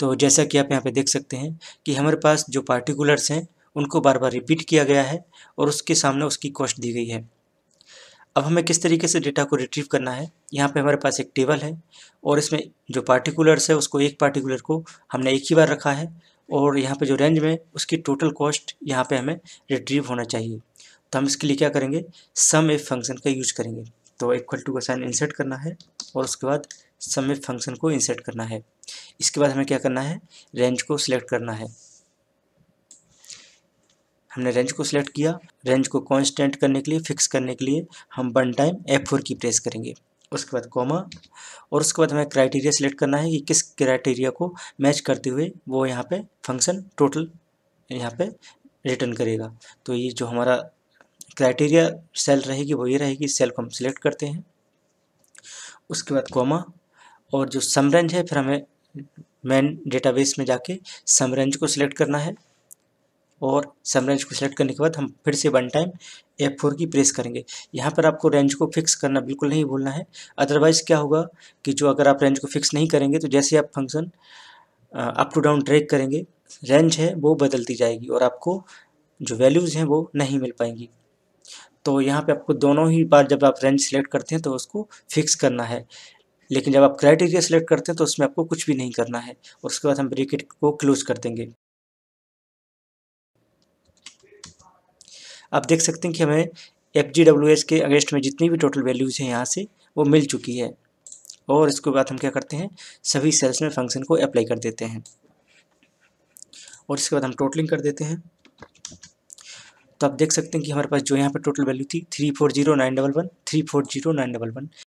तो जैसा कि आप यहाँ पे देख सकते हैं कि हमारे पास जो पार्टिकुलर्स हैं उनको बार बार रिपीट किया गया है और उसके सामने उसकी कॉस्ट दी गई है अब हमें किस तरीके से डेटा को रिट्रीव करना है यहाँ पे हमारे पास एक टेबल है और इसमें जो पार्टिकुलर्स है उसको एक पार्टिकुलर को हमने एक ही बार रखा है और यहाँ पे जो रेंज में उसकी टोटल कॉस्ट यहाँ पे हमें रिट्रीव होना चाहिए तो हम इसके लिए क्या करेंगे सम एफ फंक्शन का यूज करेंगे तो इक्वल टू का साइन इंसर्ट करना है और उसके बाद सम एफ फंक्शन को इंसर्ट करना है इसके बाद हमें क्या करना है रेंज को सिलेक्ट करना है हमने रेंज को सिलेक्ट किया रेंज को कांस्टेंट करने के लिए फिक्स करने के लिए हम वन टाइम एफ फोर की प्रेस करेंगे उसके बाद कॉमा और उसके बाद हमें क्राइटेरिया सिलेक्ट करना है कि किस क्राइटेरिया को मैच करते हुए वो यहाँ पे फंक्शन टोटल यहाँ पे रिटर्न करेगा तो ये जो हमारा क्राइटेरिया सेल रहेगी वो ये रहेगी सेल को हम सिलेक्ट करते हैं उसके बाद कॉमा और जो सम रेंज है फिर हमें मेन डेटाबेस में जाके सम रेंज को सिलेक्ट करना है और सम रेंज को सिलेक्ट करने के बाद हम फिर से वन टाइम एफ फोर की प्रेस करेंगे यहाँ पर आपको रेंज को फिक्स करना बिल्कुल नहीं भूलना है अदरवाइज़ क्या होगा कि जो अगर आप रेंज को फिक्स नहीं करेंगे तो जैसे आप function up to down track करेंगे रेंज है वो बदलती जाएगी और आपको जो वैल्यूज़ हैं वो नहीं मिल पाएंगी तो यहाँ पे आपको दोनों ही बार जब आप रेंज सिलेक्ट करते हैं तो उसको फिक्स करना है लेकिन जब आप क्राइटेरिया सेलेक्ट करते हैं तो उसमें आपको कुछ भी नहीं करना है और उसके बाद हम ब्रेकेट को क्लोज कर देंगे आप देख सकते हैं कि हमें एफ जी डब्ल्यू एस के अगेंस्ट में जितनी भी टोटल वैल्यूज़ हैं यहाँ से वो मिल चुकी है और इसके बाद हम क्या करते हैं सभी सेल्स में फंक्शन को अप्लाई कर देते हैं और इसके बाद हम टोटलिंग कर देते हैं तो आप देख सकते हैं कि हमारे पास जो यहाँ पर टोटल वैल्यू थी three four zero nine double one three four zero nine double one